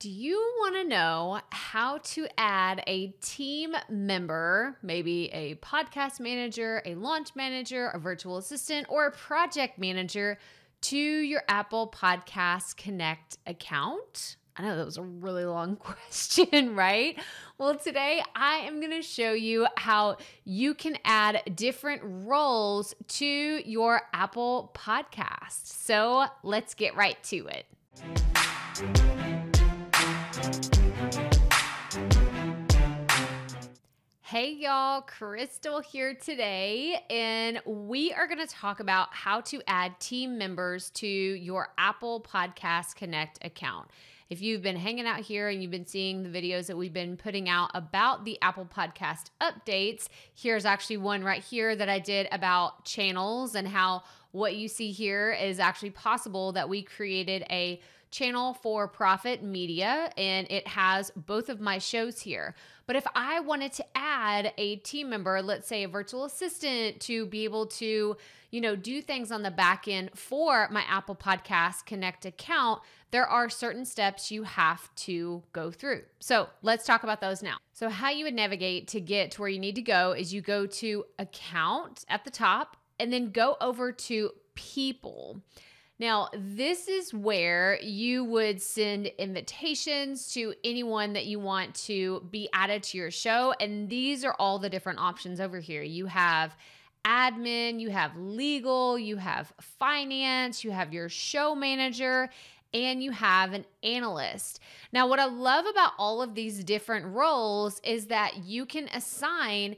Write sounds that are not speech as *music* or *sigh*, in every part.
Do you want to know how to add a team member, maybe a podcast manager, a launch manager, a virtual assistant, or a project manager to your Apple Podcast Connect account? I know that was a really long *laughs* question, right? Well, today I am going to show you how you can add different roles to your Apple podcast. So let's get right to it. Hey y'all, Crystal here today, and we are going to talk about how to add team members to your Apple Podcast Connect account. If you've been hanging out here and you've been seeing the videos that we've been putting out about the Apple Podcast updates, here's actually one right here that I did about channels and how what you see here is actually possible that we created a channel for profit media and it has both of my shows here. But if I wanted to add a team member, let's say a virtual assistant to be able to, you know, do things on the back end for my Apple Podcast Connect account, there are certain steps you have to go through. So, let's talk about those now. So, how you would navigate to get to where you need to go is you go to account at the top and then go over to people. Now, this is where you would send invitations to anyone that you want to be added to your show. And these are all the different options over here. You have admin, you have legal, you have finance, you have your show manager, and you have an analyst. Now, what I love about all of these different roles is that you can assign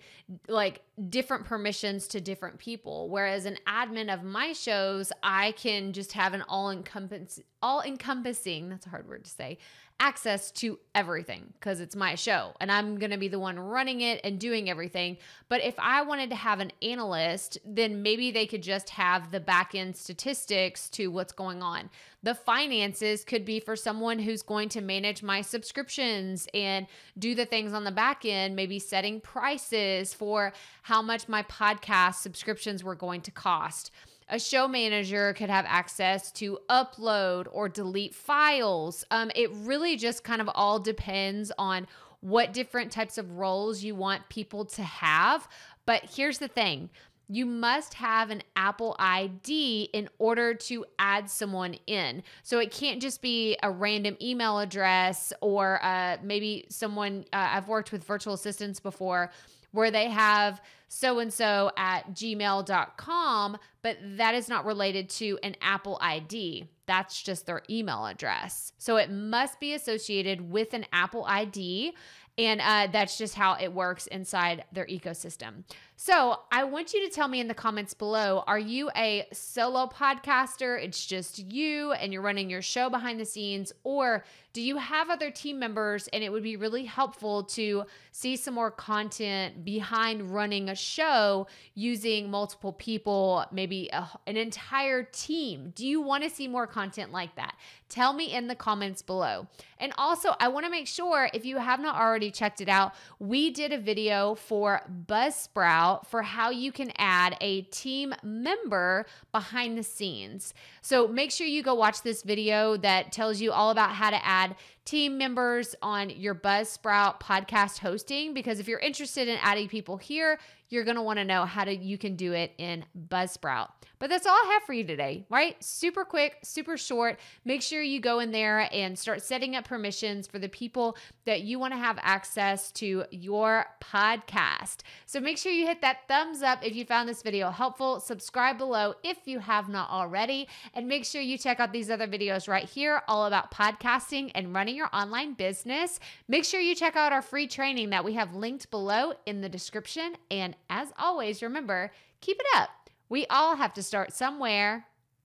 like different permissions to different people. Whereas an admin of my shows, I can just have an all encompassing, all encompassing, that's a hard word to say, access to everything because it's my show and I'm going to be the one running it and doing everything. But if I wanted to have an analyst, then maybe they could just have the back end statistics to what's going on. The finances could be for someone who's going to manage my subscriptions and do the things on the back end, maybe setting prices for how much my podcast subscriptions were going to cost a show manager could have access to upload or delete files. Um, it really just kind of all depends on what different types of roles you want people to have. But here's the thing you must have an Apple ID in order to add someone in. So it can't just be a random email address or uh, maybe someone, uh, I've worked with virtual assistants before where they have so and so at gmail.com, but that is not related to an Apple ID. That's just their email address. So it must be associated with an Apple ID. And uh, that's just how it works inside their ecosystem. So I want you to tell me in the comments below are you a solo podcaster? It's just you and you're running your show behind the scenes, or do you have other team members? And it would be really helpful to see some more content behind running a show using multiple people, maybe a, an entire team. Do you want to see more content like that? Tell me in the comments below. And also, I want to make sure if you have not already already checked it out, we did a video for Buzzsprout for how you can add a team member behind the scenes. So make sure you go watch this video that tells you all about how to add team members on your Buzzsprout podcast hosting. Because if you're interested in adding people here, you're going to want to know how to you can do it in Buzzsprout. But that's all I have for you today, right? Super quick, super short. Make sure you go in there and start setting up permissions for the people that you want to have access to your podcast. So make sure you hit that thumbs up if you found this video helpful. Subscribe below if you have not already. And make sure you check out these other videos right here, all about podcasting and running your online business. Make sure you check out our free training that we have linked below in the description and as always, remember, keep it up. We all have to start somewhere.